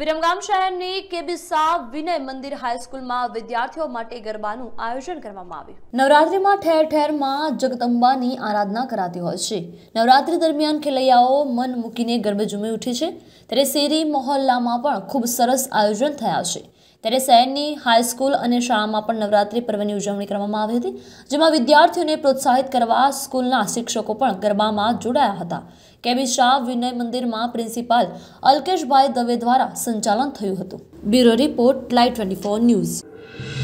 વિરમગામ શહેરની કેબિસા વિનય મંદિર હાઈસ્કૂલમાં વિદ્યાર્થીઓ માટે ગરબાનું આયોજન કરવામાં આવ્યું નવરાત્રિમાં ઠેર ઠેરમાં જગદંબાની આરાધના કરાતી હોય છે નવરાત્રિ દરમિયાન ખેલૈયાઓ મન મૂકીને ગરબે ઝૂમી ઉઠી છે ત્યારે શેરી મહોલ્લામાં પણ ખૂબ સરસ આયોજન થયા છે ત્યારે શહેરની હાઈસ્કૂલ અને શાળામાં પણ નવરાત્રિ પર્વની ઉજવણી કરવામાં આવી હતી જેમાં વિદ્યાર્થીઓને પ્રોત્સાહિત કરવા સ્કૂલના શિક્ષકો પણ ગરબામાં જોડાયા હતા કેબી શાહ વિનય મંદિરમાં પ્રિન્સિપાલ અલ્કેશભાઈ દવે દ્વારા સંચાલન થયું હતું bureau report live twenty news